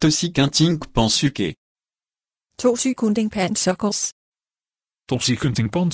To si kunting pan suke. To si kunting pan